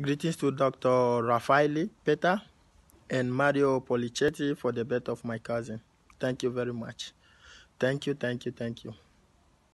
Greetings to Dr. Raffaele Peta and Mario Polichetti for the birth of my cousin. Thank you very much. Thank you, thank you, thank you.